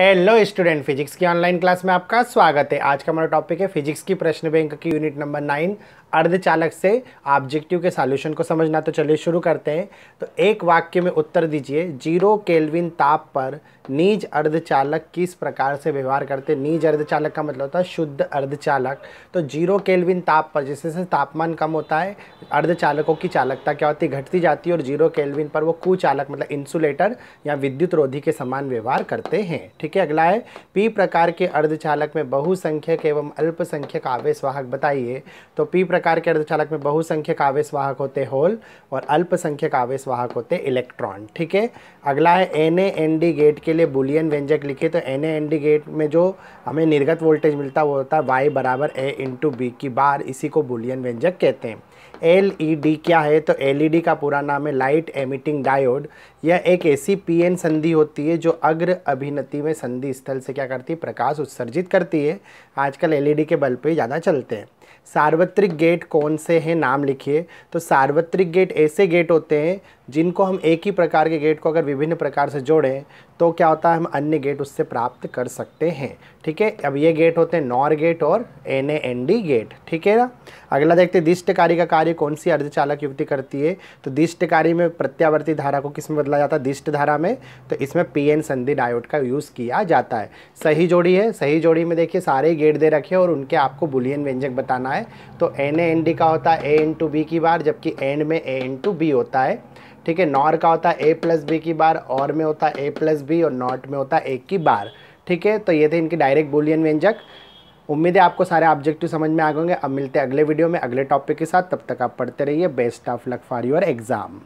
hello student physics की online class में आपका स्वागत है आज का हमारा टॉपिक है फिजिक्स की प्रश्न बैंक की यूनिट नंबर नाइन अर्धचालक से ऑब्जेक्टिव के सॉल्यूशन को समझना तो चलिए शुरू करते हैं तो एक वाक्य में उत्तर दीजिए जीरो केल्विन ताप पर नीज अर्धचालक किस प्रकार से व्यवहार करते हैं नीज अर्धचालक का मतलब होता है शुद्ध अर्धचालक तो जीरो केल्विन ताप पर जिससे तापमान कम होता है अर्धचालकों की चालकता क्या होती है घटती जाती है और जीरो केल्विन पर वो कुचालक मतलब इंसुलेटर या विद्युत रोधी के समान व्यवहार करते हैं ठीक देखिए अगला है पी प्रकार के अर्धचालक में बहुसंख्यक एवं अल्पसंख्यक आवेश वाहक बताइए तो पी प्रकार के अर्धचालक में बहुसंख्यक आवेश वाहक होते होल और अल्पसंख्यक आवेश वाहक होते इलेक्ट्रॉन ठीक है अगला है एन एन डी गेट के लिए बुलियन व्यंजक लिखे तो एन एन डी गेट में जो हमें निर्गत वोल्टेज मिलता वो होता है वाई बराबर ए इंटू बी की बार इसी को बुलियन व्यंजक कहते हैं एल ई डी क्या है तो एल ई डी का पूरा नाम है लाइट एमिटिंग डायोड यह एक ऐसी पी एन संधि होती है जो अग्र अभिनति में संधि स्थल से क्या करती है प्रकाश उत्सर्जित करती है आजकल एल ई डी के बल्ब पे ज़्यादा चलते हैं सार्वत्रिक गेट कौन से हैं नाम लिखिए तो सार्वत्रिक गेट ऐसे गेट होते हैं जिनको हम एक ही प्रकार के गेट को अगर विभिन्न प्रकार से जोड़ें तो क्या होता है हम अन्य गेट उससे प्राप्त कर सकते हैं ठीक है अब ये गेट होते हैं नॉर गेट और एन एन डी गेट ठीक है ना अगला देखते हैं दिष्टकारी का कार्य कौन सी अर्धचालक युक्ति करती है तो दिष्टकारी में प्रत्यावर्ती धारा को किस में बदला जाता है दिष्ट धारा में तो इसमें पी एन संधि डायोड का यूज़ किया जाता है सही जोड़ी है सही जोड़ी में देखिए सारे गेट दे रखे और उनके आपको बुलियन व्यंजक बताना बताना है तो एन ए एन डी का होता है ए इन टू बी की बार जबकि एंड में ए इन टू बी होता है ठीक है नॉर का होता है ए प्लस बी की बार और में होता है ए प्लस बी और नॉट में होता है ए की बार ठीक है तो ये थे इनके डायरेक्ट बुलियन व्यंजक उम्मीद है आपको सारे ऑब्जेक्टिव समझ में आ गए अब मिलते हैं अगले वीडियो में अगले टॉपिक के साथ तब तक आप पढ़ते रहिए best of luck for your exam